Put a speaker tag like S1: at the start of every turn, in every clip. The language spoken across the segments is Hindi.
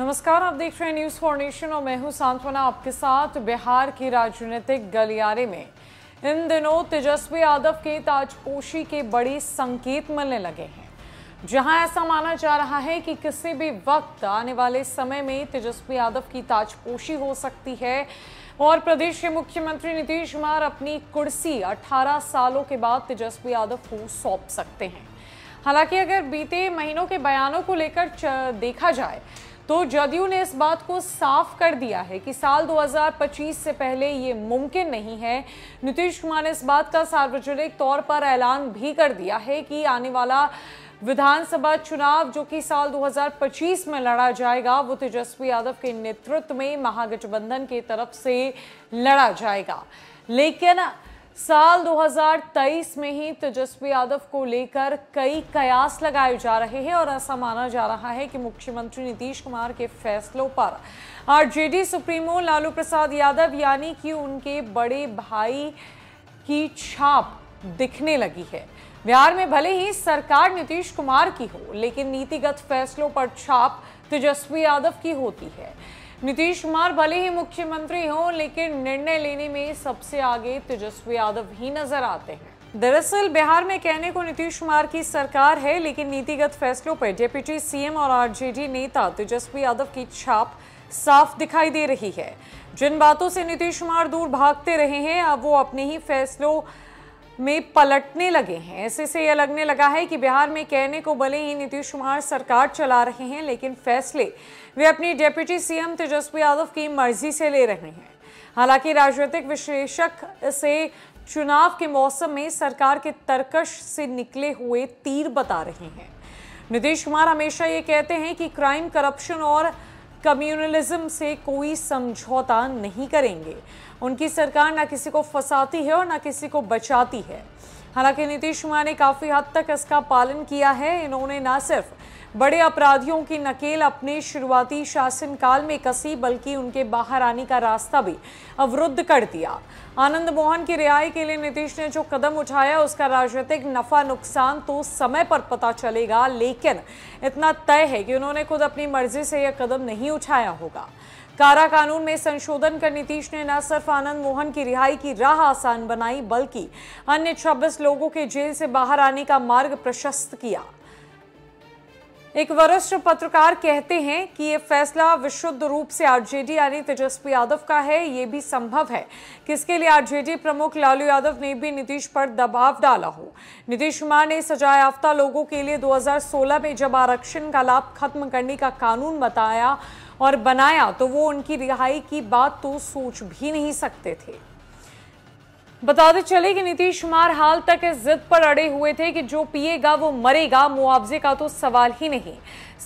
S1: नमस्कार आप देख रहे हैं न्यूज फॉर नेशन और मैं हूं सांत्वना आपके साथ बिहार की राजनीतिक गलियारे में इन दिनों तेजस्वी यादव के ताजपोशी के बड़े संकेत मिलने लगे हैं जहां ऐसा माना जा रहा है कि किसी भी वक्त आने वाले समय में तेजस्वी यादव की ताजपोशी हो सकती है और प्रदेश के मुख्यमंत्री नीतीश कुमार अपनी कुर्सी 18 सालों के बाद तेजस्वी यादव को सौंप सकते हैं हालांकि अगर बीते महीनों के बयानों को लेकर देखा जाए तो जदयू ने इस बात को साफ कर दिया है कि साल 2025 से पहले ये मुमकिन नहीं है नीतीश कुमार ने इस बात का सार्वजनिक तौर पर ऐलान भी कर दिया है कि आने वाला विधानसभा चुनाव जो कि साल 2025 में लड़ा जाएगा वो तेजस्वी यादव के नेतृत्व में महागठबंधन की तरफ से लड़ा जाएगा लेकिन साल 2023 में ही तेजस्वी यादव को लेकर कई कयास लगाए जा रहे हैं और ऐसा माना जा रहा है कि मुख्यमंत्री नीतीश कुमार के फैसलों पर आरजेडी सुप्रीमो लालू प्रसाद यादव यानी कि उनके बड़े भाई की छाप दिखने लगी है बिहार में भले ही सरकार नीतीश कुमार की हो लेकिन नीतिगत फैसलों पर छाप तेजस्वी यादव की होती है नीतीश कुमार भले ही मुख्यमंत्री हो लेकिन निर्णय लेने में सबसे आगे तेजस्वी यादव ही नजर आते हैं दरअसल बिहार में कहने को नीतीश कुमार की सरकार है लेकिन नीतिगत फैसलों पर डेप्यूटी सीएम और आरजेडी नेता तेजस्वी यादव की छाप साफ दिखाई दे रही है जिन बातों से नीतीश कुमार दूर भागते रहे हैं अब वो अपने ही फैसलों में पलटने लगे हैं ऐसे से यह लगने लगा है कि बिहार में कहने को भले ही नीतीश कुमार सरकार चला रहे हैं लेकिन फैसले वे अपनी डेप्यूटी सीएम तेजस्वी यादव की मर्जी से ले रहे हैं हालांकि राजनीतिक विश्लेषक से चुनाव के मौसम में सरकार के तर्कश से निकले हुए तीर बता रहे हैं नीतीश कुमार हमेशा ये कहते हैं कि क्राइम करप्शन और कम्युनलिज्म से कोई समझौता नहीं करेंगे उनकी सरकार ना किसी को फंसाती है और ना किसी को बचाती है हालांकि नीतीश कुमार ने काफ़ी हद तक इसका पालन किया है इन्होंने ना सिर्फ बड़े अपराधियों की नकेल अपने शुरुआती शासनकाल में कसी बल्कि उनके बाहर आने का रास्ता भी अवरुद्ध कर दिया आनंद मोहन की रिहाई के लिए नीतीश ने जो कदम उठाया उसका राजनीतिक नफा नुकसान तो समय पर पता चलेगा लेकिन इतना तय है कि उन्होंने खुद अपनी मर्जी से यह कदम नहीं उठाया होगा कारा कानून में संशोधन कर नीतीश ने न सिर्फ आनंद मोहन की रिहाई की राह आसान बनाई बल्कि अन्य 26 लोगों के जेल से बाहर आने का मार्ग प्रशस्त किया एक वरिष्ठ पत्रकार कहते हैं कि ये फैसला विशुद्ध रूप से आरजेडी यानी तेजस्वी यादव का है ये भी संभव है किसके लिए आरजेडी प्रमुख लालू यादव ने भी नीतीश पर दबाव डाला हो नीतीश कुमार ने सजायाफ्ता लोगों के लिए 2016 में जब आरक्षण का लाभ खत्म करने का कानून बताया और बनाया तो वो उनकी रिहाई की बात तो सोच भी नहीं सकते थे बताते चले कि नीतीश कुमार हाल तक इस जिद पर अड़े हुए थे कि जो पिएगा वो मरेगा मुआवजे का तो सवाल ही नहीं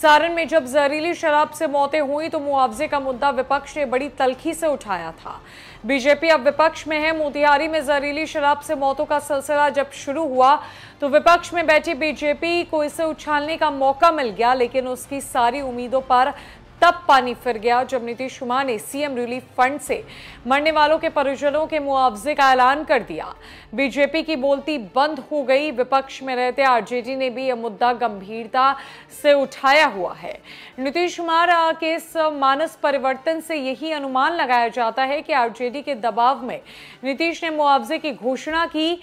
S1: सारण में जब जहरीली शराब से मौतें हुई तो मुआवजे का मुद्दा विपक्ष ने बड़ी तलखी से उठाया था बीजेपी अब विपक्ष में है मोतिहारी में जहरीली शराब से मौतों का सिलसिला जब शुरू हुआ तो विपक्ष में बैठी बीजेपी को इसे उछालने का मौका मिल गया लेकिन उसकी सारी उम्मीदों पर तब पानी फिर गया जब नीतीश कुमार ने सीएम रिलीफ फंड से मरने वालों के परिजनों के मुआवजे का ऐलान कर दिया बीजेपी की बोलती बंद हो गई विपक्ष में रहते आरजेडी ने भी यह मुद्दा गंभीरता से उठाया हुआ है नीतीश कुमार के इस मानस परिवर्तन से यही अनुमान लगाया जाता है कि आरजेडी के दबाव में नीतीश ने मुआवजे की घोषणा की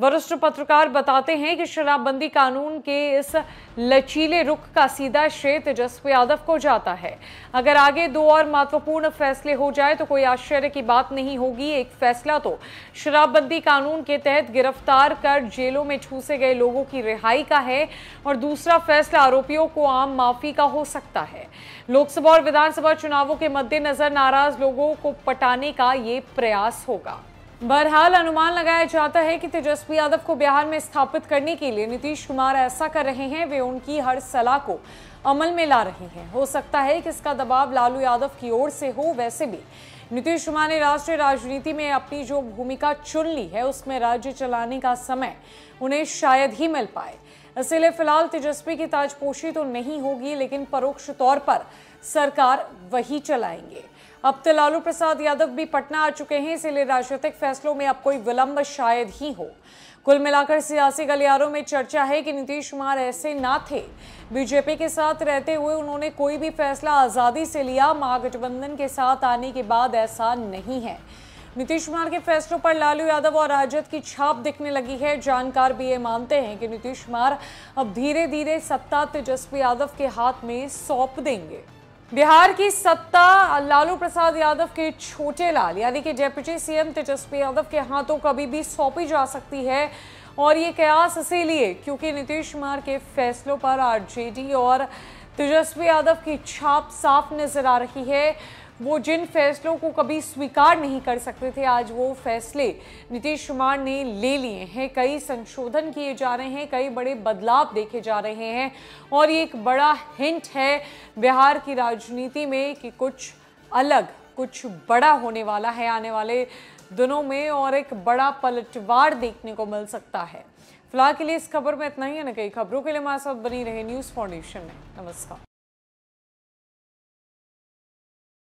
S1: वरिष्ठ पत्रकार बताते हैं कि शराबबंदी कानून के इस लचीले रुख का सीधा श्रेय तेजस्वी यादव को जाता है अगर आगे दो और महत्वपूर्ण फैसले हो जाए तो कोई आश्चर्य की बात नहीं होगी एक फैसला तो शराबबंदी कानून के तहत गिरफ्तार कर जेलों में छूसे गए लोगों की रिहाई का है और दूसरा फैसला आरोपियों को आम माफी का हो सकता है लोकसभा और विधानसभा चुनावों के मद्देनजर नाराज लोगों को पटाने का ये प्रयास होगा बहरहाल अनुमान लगाया जाता है कि तेजस्वी यादव को बिहार में स्थापित करने के लिए नीतीश कुमार ऐसा कर रहे हैं वे उनकी हर सलाह को अमल में ला रहे हैं हो सकता है कि इसका दबाव लालू यादव की ओर से हो वैसे भी नीतीश कुमार ने राष्ट्रीय राजनीति में अपनी जो भूमिका चुन ली है उसमें राज्य चलाने का समय उन्हें शायद ही मिल पाए इसलिए फिलहाल तेजस्वी की ताजपोशी तो नहीं होगी लेकिन परोक्ष तौर पर सरकार वही चलाएंगे अब तो लालू प्रसाद यादव भी पटना आ चुके हैं इसीलिए राजनीतिक फैसलों में अब कोई विलंब शायद ही हो कुल मिलाकर सियासी गलियारों में चर्चा है कि नीतीश कुमार ऐसे ना थे बीजेपी के साथ रहते हुए उन्होंने कोई भी फैसला आज़ादी से लिया महागठबंधन के साथ आने के बाद ऐसा नहीं है नीतीश कुमार के फैसलों पर लालू यादव और राजद की छाप दिखने लगी है जानकार भी ये मानते हैं कि नीतीश कुमार अब धीरे धीरे सत्ता तेजस्वी यादव के हाथ में सौंप देंगे बिहार की सत्ता लालू प्रसाद यादव के छोटे लाल यानी कि डेप्यूटी सीएम तेजस्वी यादव के हाथों कभी भी सौंपी जा सकती है और ये कयास इसीलिए क्योंकि नीतीश कुमार के फैसलों पर आरजेडी और तेजस्वी यादव की छाप साफ नजर आ रही है वो जिन फैसलों को कभी स्वीकार नहीं कर सकते थे आज वो फैसले नीतीश कुमार ने ले लिए हैं कई संशोधन किए जा रहे हैं कई बड़े बदलाव देखे जा रहे हैं और ये एक बड़ा हिंट है बिहार की राजनीति में कि कुछ अलग कुछ बड़ा होने वाला है आने वाले दिनों में और एक बड़ा पलटवार देखने को मिल सकता है फिलहाल के लिए इस खबर में इतना ही है ना कई खबरों के लिए हमारे साथ बनी रहे न्यूज़ फाउंडेशन में नमस्कार